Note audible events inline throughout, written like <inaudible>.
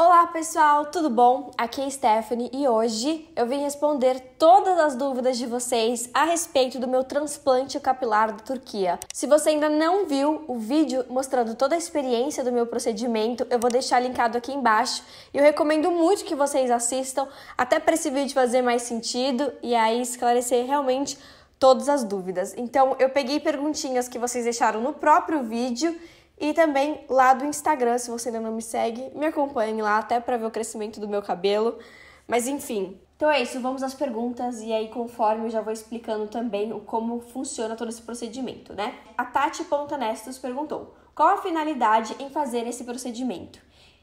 Olá pessoal, tudo bom? Aqui é Stephanie e hoje eu vim responder todas as dúvidas de vocês a respeito do meu transplante capilar da Turquia. Se você ainda não viu o vídeo mostrando toda a experiência do meu procedimento, eu vou deixar linkado aqui embaixo e eu recomendo muito que vocês assistam, até para esse vídeo fazer mais sentido e aí esclarecer realmente todas as dúvidas. Então eu peguei perguntinhas que vocês deixaram no próprio vídeo e também lá do Instagram, se você ainda não me segue, me acompanhe lá até para ver o crescimento do meu cabelo. Mas enfim. Então é isso, vamos às perguntas e aí conforme eu já vou explicando também o como funciona todo esse procedimento, né? A Tati Pontanestos perguntou: qual a finalidade em fazer esse procedimento?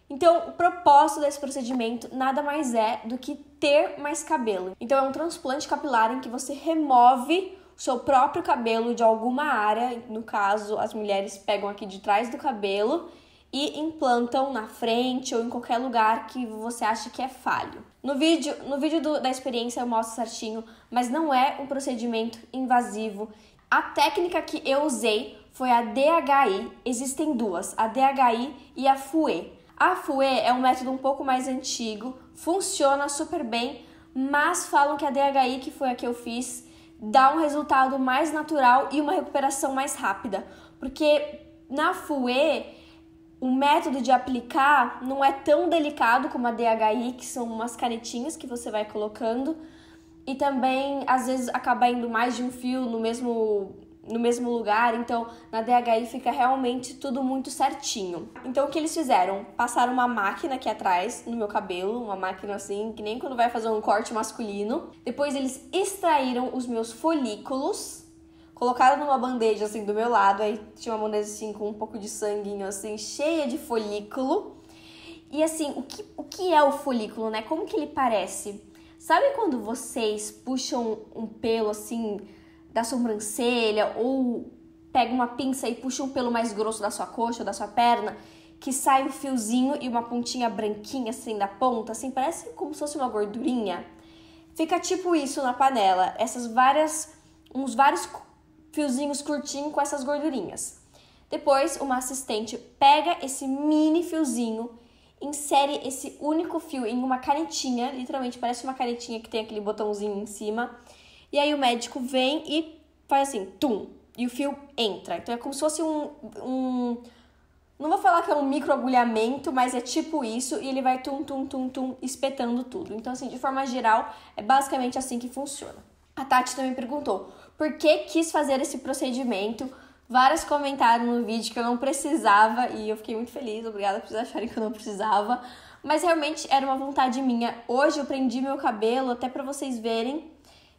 Então, o propósito desse procedimento nada mais é do que ter mais cabelo. Então, é um transplante capilar em que você remove seu próprio cabelo de alguma área, no caso, as mulheres pegam aqui de trás do cabelo e implantam na frente ou em qualquer lugar que você acha que é falho. No vídeo, no vídeo do, da experiência eu mostro certinho, mas não é um procedimento invasivo. A técnica que eu usei foi a DHI. Existem duas, a DHI e a FUE. A FUE é um método um pouco mais antigo, funciona super bem, mas falam que a DHI, que foi a que eu fiz, dá um resultado mais natural e uma recuperação mais rápida. Porque na FUE, o método de aplicar não é tão delicado como a DHI, que são umas canetinhas que você vai colocando. E também, às vezes, acaba indo mais de um fio no mesmo no mesmo lugar, então na DHI fica realmente tudo muito certinho. Então o que eles fizeram? Passaram uma máquina aqui atrás no meu cabelo, uma máquina assim, que nem quando vai fazer um corte masculino. Depois eles extraíram os meus folículos, colocaram numa bandeja assim do meu lado, aí tinha uma bandeja assim com um pouco de sanguinho assim, cheia de folículo. E assim, o que, o que é o folículo, né? Como que ele parece? Sabe quando vocês puxam um pelo assim da sobrancelha ou pega uma pinça e puxa um pelo mais grosso da sua coxa ou da sua perna, que sai um fiozinho e uma pontinha branquinha assim da ponta, assim, parece como se fosse uma gordurinha. Fica tipo isso na panela, essas várias uns vários fiozinhos curtinhos com essas gordurinhas. Depois, uma assistente pega esse mini fiozinho, insere esse único fio em uma canetinha, literalmente parece uma canetinha que tem aquele botãozinho em cima e aí o médico vem e faz assim, tum, e o fio entra. Então é como se fosse um. um não vou falar que é um microagulhamento, mas é tipo isso, e ele vai tum, tum, tum, tum, espetando tudo. Então, assim, de forma geral, é basicamente assim que funciona. A Tati também perguntou por que quis fazer esse procedimento. Várias comentaram no vídeo que eu não precisava e eu fiquei muito feliz, obrigada por vocês acharem que eu não precisava. Mas realmente era uma vontade minha. Hoje eu prendi meu cabelo até para vocês verem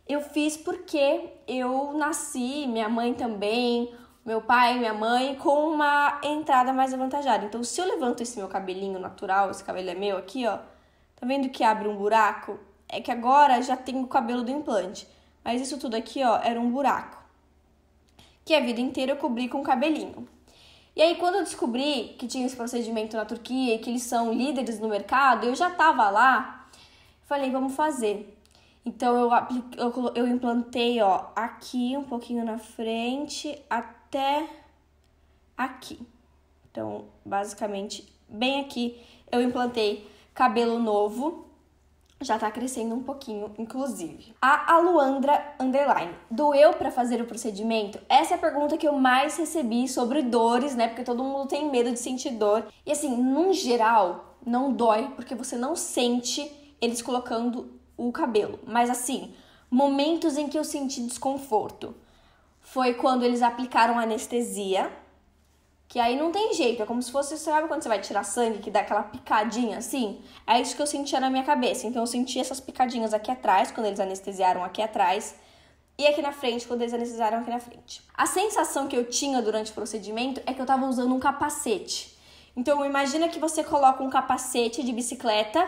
eu fiz porque eu nasci, minha mãe também, meu pai, minha mãe, com uma entrada mais avantajada. Então, se eu levanto esse meu cabelinho natural, esse cabelo é meu aqui, ó, tá vendo que abre um buraco? É que agora já tem o cabelo do implante, mas isso tudo aqui, ó, era um buraco. Que a vida inteira eu cobri com o cabelinho. E aí, quando eu descobri que tinha esse procedimento na Turquia e que eles são líderes no mercado, eu já tava lá, falei, vamos fazer. Então eu, aplique, eu, eu implantei, ó, aqui, um pouquinho na frente, até aqui. Então, basicamente, bem aqui eu implantei cabelo novo. Já tá crescendo um pouquinho, inclusive. A Aluandra Underline. Doeu para fazer o procedimento? Essa é a pergunta que eu mais recebi sobre dores, né? Porque todo mundo tem medo de sentir dor. E assim, num geral, não dói, porque você não sente eles colocando o cabelo, mas assim, momentos em que eu senti desconforto. Foi quando eles aplicaram anestesia, que aí não tem jeito, é como se fosse, sabe quando você vai tirar sangue, que dá aquela picadinha assim? É isso que eu sentia na minha cabeça. Então eu senti essas picadinhas aqui atrás, quando eles anestesiaram aqui atrás, e aqui na frente, quando eles anestesiaram aqui na frente. A sensação que eu tinha durante o procedimento é que eu tava usando um capacete. Então imagina que você coloca um capacete de bicicleta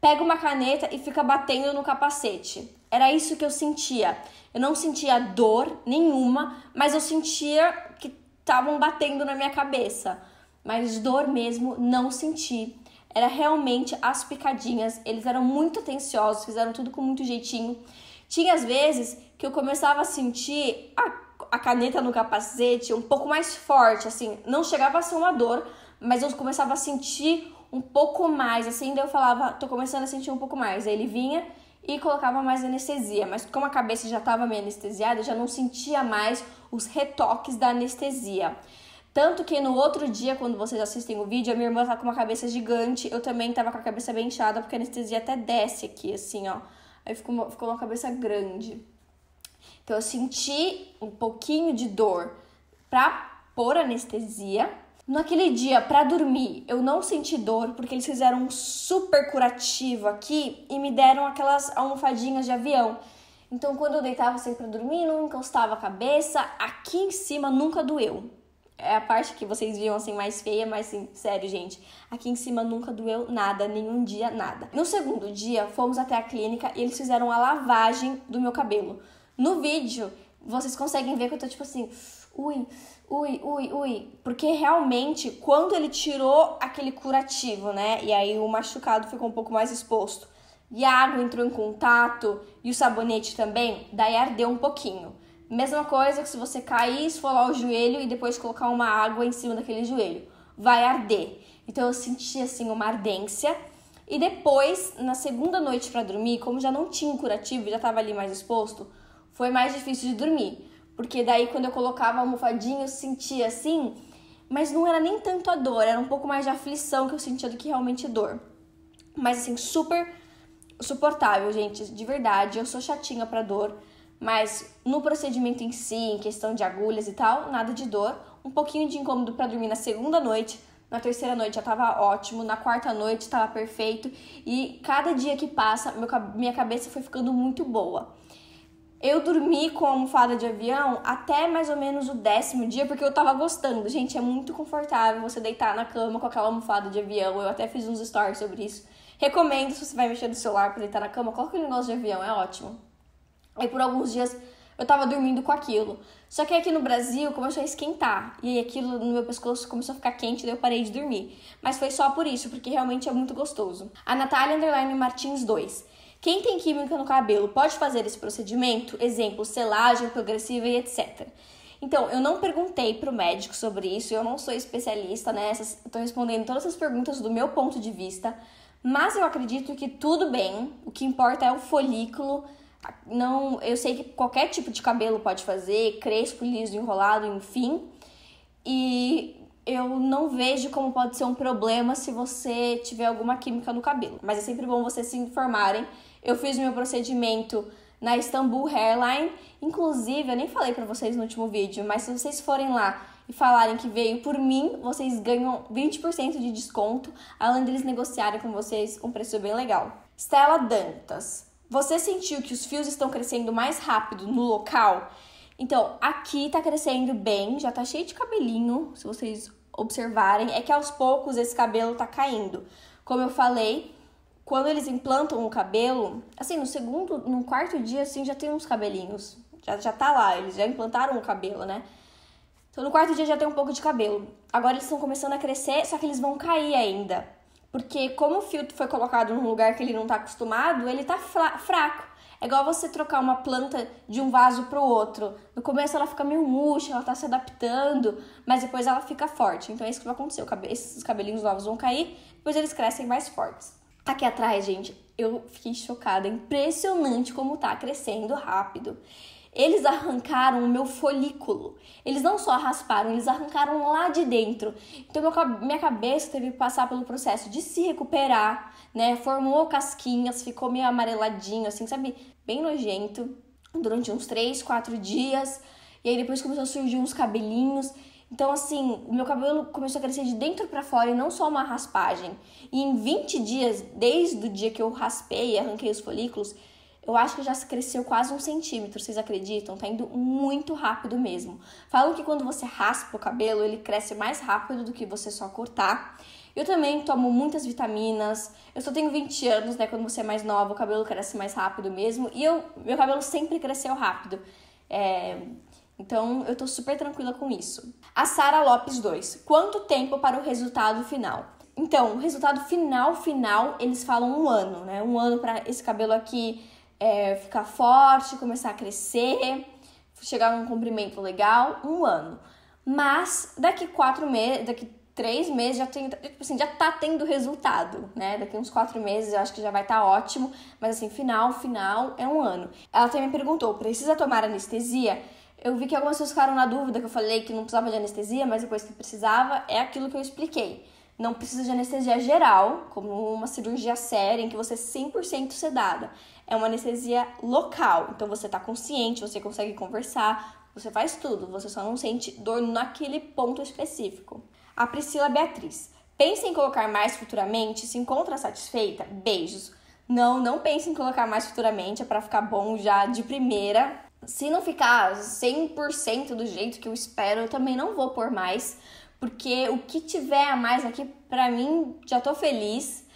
pega uma caneta e fica batendo no capacete. Era isso que eu sentia. Eu não sentia dor nenhuma, mas eu sentia que estavam batendo na minha cabeça. Mas dor mesmo não senti. Era realmente as picadinhas. Eles eram muito atenciosos, fizeram tudo com muito jeitinho. Tinha às vezes que eu começava a sentir a, a caneta no capacete um pouco mais forte, assim. Não chegava a ser uma dor, mas eu começava a sentir um pouco mais, assim, daí eu falava, tô começando a sentir um pouco mais. Aí ele vinha e colocava mais anestesia, mas como a cabeça já estava meio anestesiada, eu já não sentia mais os retoques da anestesia. Tanto que no outro dia, quando vocês assistem o vídeo, a minha irmã tá com uma cabeça gigante, eu também tava com a cabeça bem inchada, porque a anestesia até desce aqui, assim, ó. Aí ficou uma, ficou uma cabeça grande. Então eu senti um pouquinho de dor pra pôr anestesia, Naquele dia, para dormir, eu não senti dor, porque eles fizeram um super curativo aqui e me deram aquelas almofadinhas de avião. Então, quando eu deitava assim pra dormir, não encostava a cabeça, aqui em cima nunca doeu. É a parte que vocês viam assim mais feia, mas assim, sério, gente, aqui em cima nunca doeu nada, nenhum dia nada. No segundo dia, fomos até a clínica e eles fizeram a lavagem do meu cabelo. No vídeo, vocês conseguem ver que eu tô tipo assim, ui, ui, ui, ui. Porque realmente, quando ele tirou aquele curativo, né? E aí o machucado ficou um pouco mais exposto. E a água entrou em contato e o sabonete também, daí ardeu um pouquinho. Mesma coisa que se você cair, esfolar o joelho e depois colocar uma água em cima daquele joelho. Vai arder. Então eu senti assim uma ardência. E depois, na segunda noite para dormir, como já não tinha um curativo, já estava ali mais exposto, foi mais difícil de dormir. Porque daí quando eu colocava a almofadinha eu sentia assim, mas não era nem tanto a dor, era um pouco mais de aflição que eu sentia do que realmente dor. Mas assim, super suportável, gente, de verdade. Eu sou chatinha para dor, mas no procedimento em si, em questão de agulhas e tal, nada de dor, um pouquinho de incômodo para dormir na segunda noite, na terceira noite já tava ótimo, na quarta noite tava perfeito e cada dia que passa, meu, minha cabeça foi ficando muito boa. Eu dormi com a almofada de avião até mais ou menos o décimo dia, porque eu tava gostando. Gente, é muito confortável você deitar na cama com aquela almofada de avião. Eu até fiz uns stories sobre isso. Recomendo, se você vai mexer no celular pra deitar na cama, coloca o negócio de avião, é ótimo. Aí por alguns dias eu tava dormindo com aquilo. Só que aqui no Brasil começou a esquentar. E aí aquilo no meu pescoço começou a ficar quente, daí eu parei de dormir. Mas foi só por isso, porque realmente é muito gostoso. A Natália Underline Martins 2. Quem tem química no cabelo pode fazer esse procedimento? Exemplo, selagem progressiva e etc. Então, eu não perguntei para o médico sobre isso, eu não sou especialista, né? Estou respondendo todas essas perguntas do meu ponto de vista, mas eu acredito que tudo bem, o que importa é o folículo. Não, eu sei que qualquer tipo de cabelo pode fazer, crespo, liso, enrolado, enfim. E eu não vejo como pode ser um problema se você tiver alguma química no cabelo. Mas é sempre bom vocês se informarem eu fiz meu procedimento na Istanbul Hairline. Inclusive, eu nem falei para vocês no último vídeo, mas se vocês forem lá e falarem que veio por mim, vocês ganham 20% de desconto, além deles negociarem com vocês um preço bem legal. Stella Dantas. Você sentiu que os fios estão crescendo mais rápido no local? Então, aqui tá crescendo bem, já tá cheio de cabelinho, se vocês observarem, é que aos poucos esse cabelo tá caindo. Como eu falei, quando eles implantam o cabelo, assim, no segundo, no quarto dia, assim, já tem uns cabelinhos. Já, já tá lá, eles já implantaram o cabelo, né? Então no quarto dia já tem um pouco de cabelo. Agora eles estão começando a crescer, só que eles vão cair ainda. Porque como o filtro foi colocado num lugar que ele não tá acostumado, ele tá fraco. É igual você trocar uma planta de um vaso pro outro. No começo ela fica meio murcha, ela tá se adaptando, mas depois ela fica forte. Então é isso que vai acontecer. Cabe... Esses cabelinhos novos vão cair, depois eles crescem mais fortes. Tá aqui atrás, gente, eu fiquei chocada. Impressionante como tá crescendo rápido. Eles arrancaram o meu folículo. Eles não só rasparam, eles arrancaram lá de dentro. Então minha cabeça teve que passar pelo processo de se recuperar, né? Formou casquinhas, ficou meio amareladinho, assim, sabe? Bem nojento. Durante uns 3, 4 dias. E aí depois começou a surgir uns cabelinhos. Então, assim, o meu cabelo começou a crescer de dentro para fora e não só uma raspagem. E em 20 dias, desde o dia que eu raspei e arranquei os folículos, eu acho que já cresceu quase um centímetro, vocês acreditam? Tá indo muito rápido mesmo. Falam que quando você raspa o cabelo, ele cresce mais rápido do que você só cortar. Eu também tomo muitas vitaminas. Eu só tenho 20 anos, né? Quando você é mais nova, o cabelo cresce mais rápido mesmo. E eu, meu cabelo sempre cresceu rápido. É, então, eu tô super tranquila com isso. A Sara Lopes 2. Quanto tempo para o resultado final? Então, o resultado final, final, eles falam um ano, né? Um ano para esse cabelo aqui é, ficar forte, começar a crescer, chegar num comprimento legal, um ano. Mas daqui quatro meses, daqui três meses já tem, tipo assim, já tá tendo resultado, né? Daqui uns quatro meses eu acho que já vai estar tá ótimo, mas assim, final, final é um ano. Ela também perguntou, precisa tomar anestesia? Eu vi que algumas pessoas ficaram na dúvida, que eu falei que não precisava de anestesia, mas a coisa que precisava é aquilo que eu expliquei. Não precisa de anestesia geral, como uma cirurgia séria em que você é 100% sedada. É uma anestesia local, então você está consciente, você consegue conversar, você faz tudo, você só não sente dor naquele ponto específico. A Priscila Beatriz. Pensa em colocar mais futuramente? Se encontra satisfeita? Beijos. Não, não pense em colocar mais futuramente, é para ficar bom já de primeira, se não ficar 100% do jeito que eu espero, eu também não vou pôr mais, porque o que tiver a mais aqui, pra mim, já tô feliz.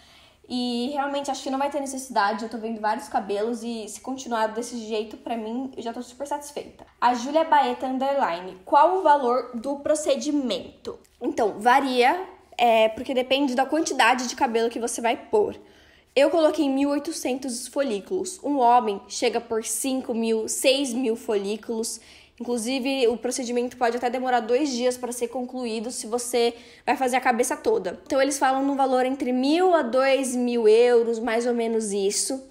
E realmente acho que não vai ter necessidade. Eu tô vendo vários cabelos e se continuar desse jeito, pra mim, eu já tô super satisfeita. A Julia Baeta Underline. Qual o valor do procedimento? Então, varia, é, porque depende da quantidade de cabelo que você vai pôr. Eu coloquei 1.800 folículos. Um homem chega por 5 mil, 6 mil folículos. Inclusive, o procedimento pode até demorar dois dias para ser concluído se você vai fazer a cabeça toda. Então, eles falam num valor entre 1.000 a 2.000 euros, mais ou menos isso.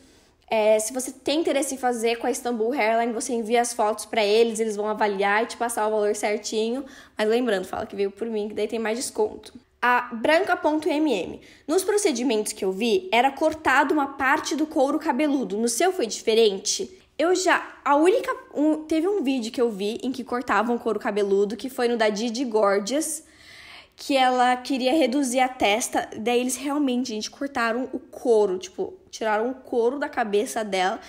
É, se você tem interesse em fazer com a Istanbul Hairline, você envia as fotos para eles, eles vão avaliar e te passar o valor certinho. Mas lembrando, fala que veio por mim, que daí tem mais desconto a branca.mm. Nos procedimentos que eu vi, era cortado uma parte do couro cabeludo. No seu foi diferente? Eu já. A única. Um, teve um vídeo que eu vi em que cortavam couro cabeludo, que foi no da Didi Gorgeous, que ela queria reduzir a testa. Daí eles realmente, gente, cortaram o couro. Tipo, tiraram o couro da cabeça dela.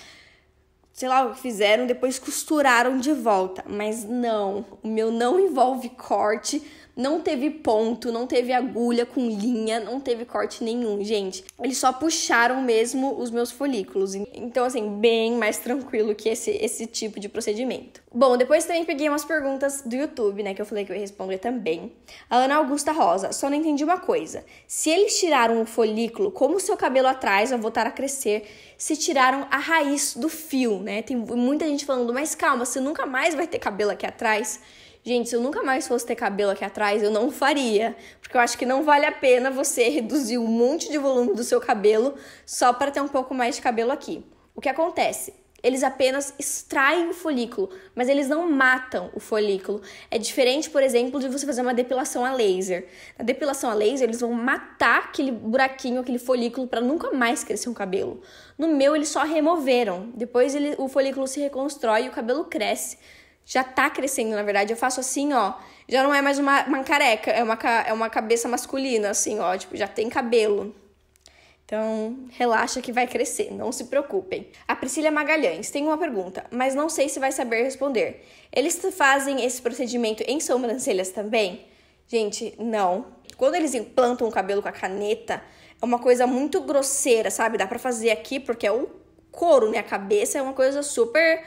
Sei lá o que fizeram, depois costuraram de volta. Mas não, o meu não envolve corte não teve ponto, não teve agulha com linha, não teve corte nenhum, gente. Eles só puxaram mesmo os meus folículos. Então, assim, bem mais tranquilo que esse, esse tipo de procedimento. Bom, depois também peguei umas perguntas do YouTube, né? Que eu falei que eu ia responder também. A Ana Augusta Rosa, só não entendi uma coisa. Se eles tiraram o folículo, como o seu cabelo atrás vai voltar a crescer se tiraram a raiz do fio, né? Tem muita gente falando, mas calma, você nunca mais vai ter cabelo aqui atrás. Gente, se eu nunca mais fosse ter cabelo aqui atrás, eu não faria. Porque eu acho que não vale a pena você <laughs> reduzir um monte de volume do seu cabelo só para ter um pouco mais de cabelo aqui. O que acontece? Eles apenas extraem o folículo, mas eles não matam o folículo. É diferente, por exemplo, de você fazer uma depilação a laser. Na depilação a laser, eles vão matar aquele buraquinho, aquele folículo, para nunca mais crescer um cabelo. No meu, eles só removeram. Depois, ele, o folículo se reconstrói e o cabelo cresce já tá crescendo, na verdade. Eu faço assim, ó. Já não é mais uma, uma careca, é uma, é uma cabeça masculina, assim, ó. Tipo, já tem cabelo. Então, relaxa que vai crescer, não se preocupem. A Priscila Magalhães tem uma pergunta, mas não sei se vai saber responder. Eles fazem esse procedimento em sobrancelhas também? Gente, não. Quando eles implantam o cabelo com a caneta, é uma coisa muito grosseira, sabe? Dá para fazer aqui porque é o couro, né? A cabeça é uma coisa super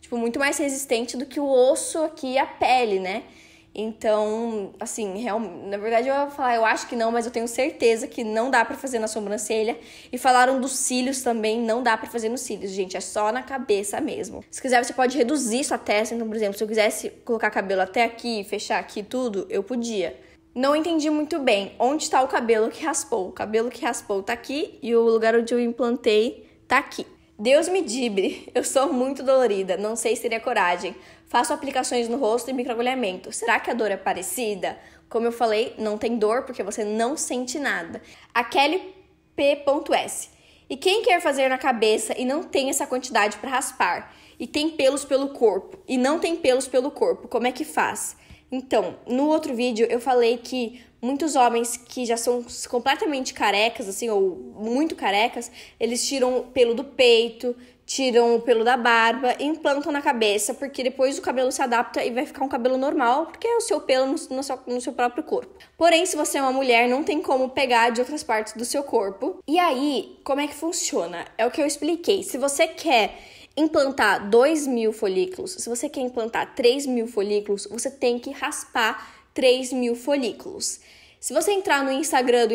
tipo, muito mais resistente do que o osso aqui e a pele, né? Então, assim, real, na verdade eu ia falar, eu acho que não, mas eu tenho certeza que não dá para fazer na sobrancelha. E falaram dos cílios também, não dá para fazer nos cílios, gente, é só na cabeça mesmo. Se quiser, você pode reduzir sua testa. Então, por exemplo, se eu quisesse colocar cabelo até aqui, fechar aqui tudo, eu podia. Não entendi muito bem onde está o cabelo que raspou. O cabelo que raspou tá aqui e o lugar onde eu implantei tá aqui. Deus me dibre, <laughs> eu sou muito dolorida, não sei se teria coragem. Faço aplicações no rosto e microagulhamento. Será que a dor é parecida? Como eu falei, não tem dor porque você não sente nada. A Kelly P.S. E quem quer fazer na cabeça e não tem essa quantidade para raspar? E tem pelos pelo corpo e não tem pelos pelo corpo, como é que faz? Então, no outro vídeo eu falei que muitos homens que já são completamente carecas, assim, ou muito carecas, eles tiram o pelo do peito, tiram o pelo da barba, implantam na cabeça, porque depois o cabelo se adapta e vai ficar um cabelo normal, porque é o seu pelo no, no, seu, no seu próprio corpo. Porém, se você é uma mulher, não tem como pegar de outras partes do seu corpo. E aí, como é que funciona? É o que eu expliquei. Se você quer implantar 2 mil folículos, se você quer implantar 3 mil folículos, você tem que raspar 3 mil folículos. Se você entrar no Instagram do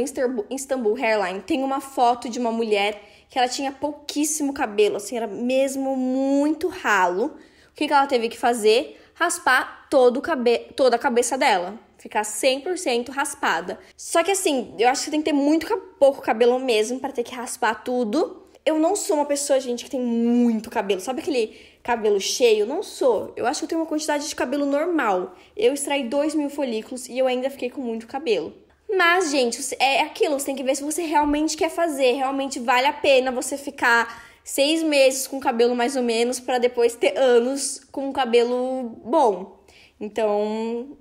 Istanbul Hairline, tem uma foto de uma mulher que ela tinha pouquíssimo cabelo, assim, era mesmo muito ralo. O que, que ela teve que fazer? Raspar todo o cabe toda a cabeça dela. Ficar 100% raspada. Só que assim, eu acho que tem que ter muito pouco cabelo mesmo para ter que raspar tudo. Eu não sou uma pessoa, gente, que tem muito cabelo. Sabe aquele cabelo cheio? Não sou. Eu acho que eu tenho uma quantidade de cabelo normal. Eu extraí 2 mil folículos e eu ainda fiquei com muito cabelo. Mas, gente, é aquilo. Você tem que ver se você realmente quer fazer. Realmente vale a pena você ficar seis meses com cabelo mais ou menos para depois ter anos com um cabelo bom. Então,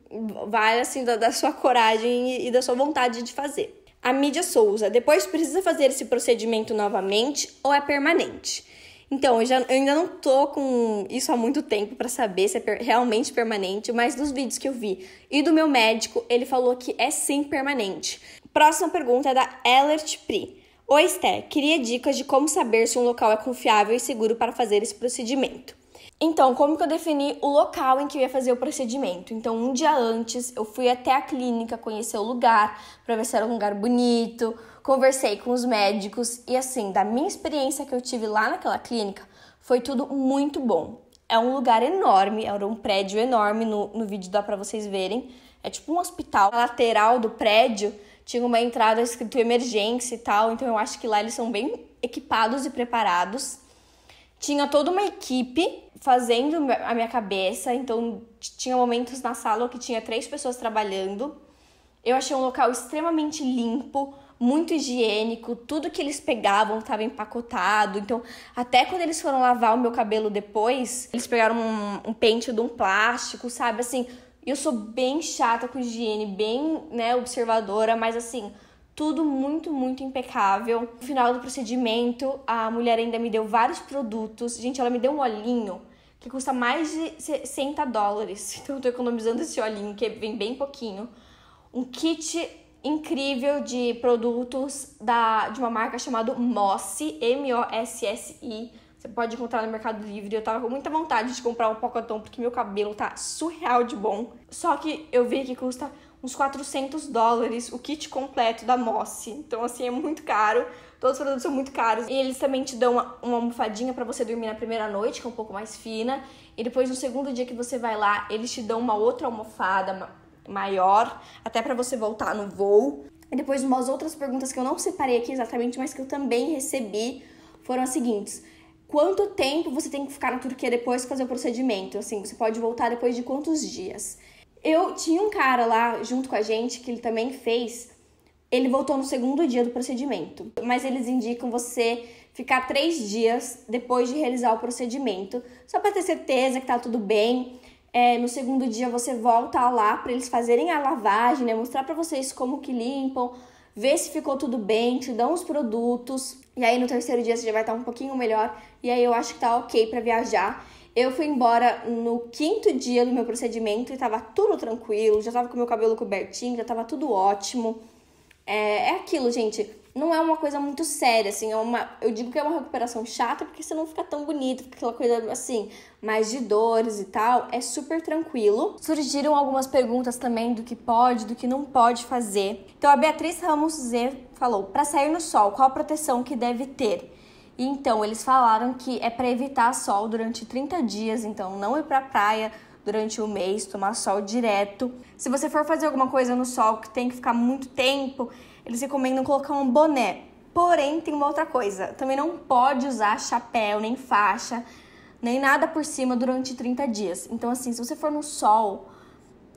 vale assim da, da sua coragem e, e da sua vontade de fazer. A mídia Souza, depois precisa fazer esse procedimento novamente ou é permanente? Então, eu, já, eu ainda não tô com isso há muito tempo para saber se é per realmente permanente, mas dos vídeos que eu vi e do meu médico, ele falou que é sim permanente. Próxima pergunta é da Alert Pri. Oi, Sté, queria dicas de como saber se um local é confiável e seguro para fazer esse procedimento. Então, como que eu defini o local em que eu ia fazer o procedimento? Então, um dia antes, eu fui até a clínica conhecer o lugar para ver se era um lugar bonito, conversei com os médicos e assim, da minha experiência que eu tive lá naquela clínica, foi tudo muito bom. É um lugar enorme, era é um prédio enorme, no, no vídeo dá para vocês verem. É tipo um hospital. A lateral do prédio tinha uma entrada escrito emergência e tal, então eu acho que lá eles são bem equipados e preparados. Tinha toda uma equipe fazendo a minha cabeça, então tinha momentos na sala que tinha três pessoas trabalhando. Eu achei um local extremamente limpo, muito higiênico, tudo que eles pegavam estava empacotado. Então, até quando eles foram lavar o meu cabelo depois, eles pegaram um, um pente de um plástico, sabe? Assim, eu sou bem chata com higiene, bem, né, observadora, mas assim, tudo muito, muito impecável. No final do procedimento, a mulher ainda me deu vários produtos. Gente, ela me deu um olhinho que custa mais de 60 dólares. <laughs> Então eu tô economizando esse olhinho, que vem bem pouquinho. Um kit incrível de produtos da, de uma marca chamada Mossi, M-O-S-S-I. Você pode encontrar no Mercado Livre. Eu tava com muita vontade de comprar um pocotão porque meu cabelo tá surreal de bom. Só que eu vi que custa uns 400 dólares o kit completo da Mossi. Então, assim, é muito caro. Todos os produtos são muito caros. E eles também te dão uma, uma almofadinha para você dormir na primeira noite, que é um pouco mais fina. E depois, no segundo dia que você vai lá, eles te dão uma outra almofada, uma maior, até para você voltar no voo. E depois umas outras perguntas que eu não separei aqui exatamente, mas que eu também recebi, foram as seguintes. Quanto tempo você tem que ficar na Turquia depois de fazer o procedimento? Assim, você pode voltar depois de quantos dias? Eu tinha um cara lá junto com a gente que ele também fez. Ele voltou no segundo dia do procedimento, mas eles indicam você ficar três dias depois de realizar o procedimento, só para ter certeza que tá tudo bem é, no segundo dia você volta lá para eles fazerem a lavagem, né? Mostrar para vocês como que limpam, ver se ficou tudo bem, te dão os produtos. E aí no terceiro dia você já vai estar um pouquinho melhor. E aí eu acho que tá ok para viajar. Eu fui embora no quinto dia do meu procedimento e tava tudo tranquilo, já tava com meu cabelo cobertinho, já tava tudo ótimo. É, é aquilo, gente não é uma coisa muito séria, assim, é uma, eu digo que é uma recuperação chata porque você não fica tão bonito, fica aquela coisa assim, mais de dores e tal, é super tranquilo. Surgiram algumas perguntas também do que pode, do que não pode fazer. Então a Beatriz Ramos Z falou: "Para sair no sol, qual a proteção que deve ter?" E então eles falaram que é para evitar sol durante 30 dias, então não ir para praia durante o mês, tomar sol direto. Se você for fazer alguma coisa no sol que tem que ficar muito tempo, eles recomendam colocar um boné. Porém, tem uma outra coisa: também não pode usar chapéu, nem faixa, nem nada por cima durante 30 dias. Então, assim, se você for no sol,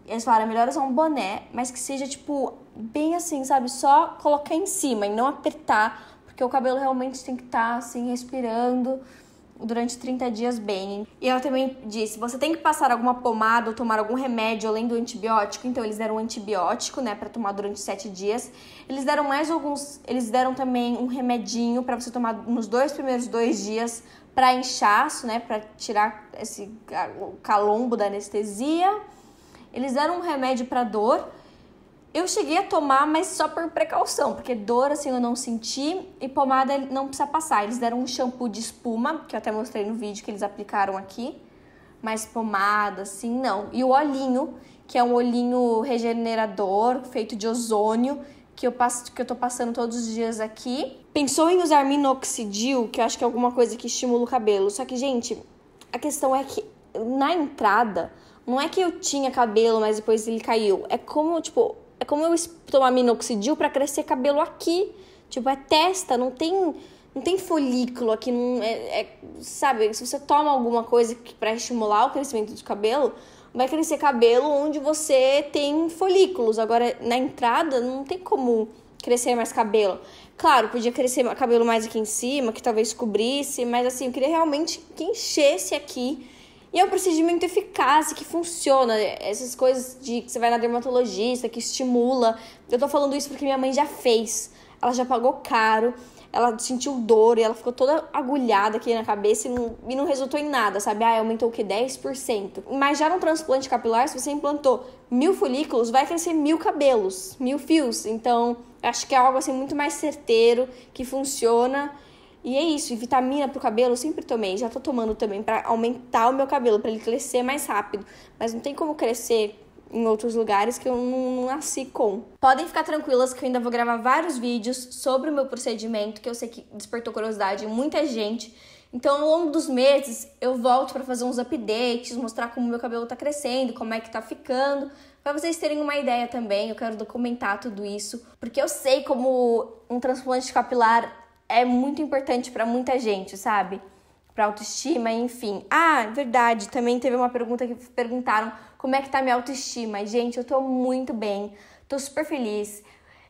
eles falaram: é melhor usar um boné, mas que seja tipo bem assim, sabe? Só colocar em cima e não apertar, porque o cabelo realmente tem que estar tá, assim, respirando durante 30 dias bem. E ela também disse: você tem que passar alguma pomada ou tomar algum remédio além do antibiótico. Então eles deram um antibiótico, né, para tomar durante 7 dias. Eles deram mais alguns, eles deram também um remedinho para você tomar nos dois primeiros dois dias para inchaço, né, para tirar esse calombo da anestesia. Eles deram um remédio para dor eu cheguei a tomar, mas só por precaução, porque dor assim eu não senti e pomada não precisa passar. Eles deram um shampoo de espuma, que eu até mostrei no vídeo que eles aplicaram aqui, mas pomada assim não. E o olhinho, que é um olhinho regenerador, feito de ozônio, que eu passo que eu tô passando todos os dias aqui. Pensou em usar minoxidil, que eu acho que é alguma coisa que estimula o cabelo. Só que, gente, a questão é que na entrada não é que eu tinha cabelo, mas depois ele caiu. É como, tipo, é como eu tomar minoxidil para crescer cabelo aqui. Tipo, é testa, não tem, não tem folículo aqui. Não, é, é sabe, se você toma alguma coisa para estimular o crescimento do cabelo, vai crescer cabelo onde você tem folículos. Agora, na entrada, não tem como crescer mais cabelo. Claro, podia crescer cabelo mais aqui em cima, que talvez cobrisse, mas assim, eu queria realmente que enchesse aqui e é um procedimento eficaz que funciona. Essas coisas de que você vai na dermatologista, que estimula. Eu tô falando isso porque minha mãe já fez. Ela já pagou caro, ela sentiu dor e ela ficou toda agulhada aqui na cabeça e não, e não resultou em nada, sabe? Ah, aumentou o que? 10%. Mas já no transplante capilar, se você implantou mil folículos, vai crescer mil cabelos, mil fios. Então, acho que é algo assim muito mais certeiro, que funciona e é isso, e vitamina pro cabelo eu sempre tomei, já tô tomando também para aumentar o meu cabelo, para ele crescer mais rápido. Mas não tem como crescer em outros lugares que eu não nasci com. Podem ficar tranquilas que eu ainda vou gravar vários vídeos sobre o meu procedimento, que eu sei que despertou curiosidade em muita gente. Então, ao longo dos meses, eu volto para fazer uns updates, mostrar como meu cabelo tá crescendo, como é que tá ficando, para vocês terem uma ideia também. Eu quero documentar tudo isso, porque eu sei como um transplante capilar é muito importante para muita gente, sabe? Para autoestima, enfim. Ah, verdade, também teve uma pergunta que perguntaram como é que tá minha autoestima. Gente, eu tô muito bem, tô super feliz.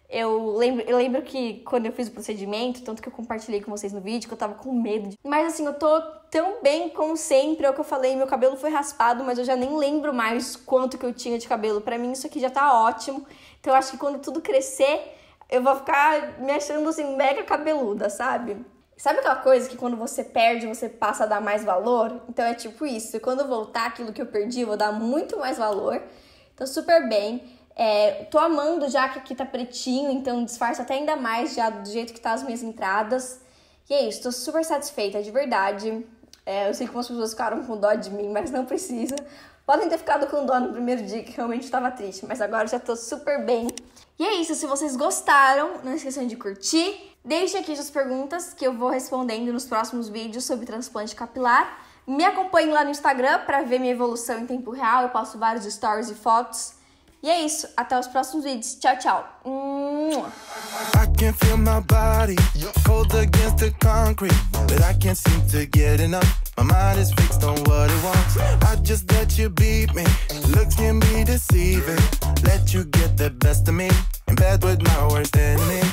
Eu lembro, eu lembro que quando eu fiz o procedimento, tanto que eu compartilhei com vocês no vídeo, que eu tava com medo. De... Mas assim, eu tô tão bem como sempre, é o que eu falei, meu cabelo foi raspado, mas eu já nem lembro mais quanto que eu tinha de cabelo. Para mim isso aqui já tá ótimo. Então eu acho que quando tudo crescer, eu vou ficar me achando assim mega cabeluda, sabe? Sabe aquela coisa que quando você perde, você passa a dar mais valor? Então é tipo isso. Quando voltar aquilo que eu perdi, eu vou dar muito mais valor. Então, super bem. É, tô amando já que aqui tá pretinho, então disfarça até ainda mais já do jeito que tá as minhas entradas. E é isso, tô super satisfeita, de verdade. É, eu sei que algumas pessoas ficaram com dó de mim, mas não precisa. Podem ter ficado com dó no primeiro dia, que realmente estava triste, mas agora já tô super bem. E é isso, se vocês gostaram, não esqueçam de curtir. Deixem aqui suas perguntas que eu vou respondendo nos próximos vídeos sobre transplante capilar. Me acompanhe lá no Instagram para ver minha evolução em tempo real. Eu posto vários stories e fotos. E é isso, até os próximos vídeos. Tchau, tchau. I can feel my body, cold against the concrete, but I can't seem to get enough. My mind is fixed on what it wants. I just let you beat me. Looks can be deceiving. Let you get the best of me. In bed with my worst enemy.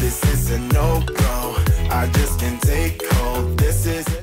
This is a no go. I just can't take hold. This is.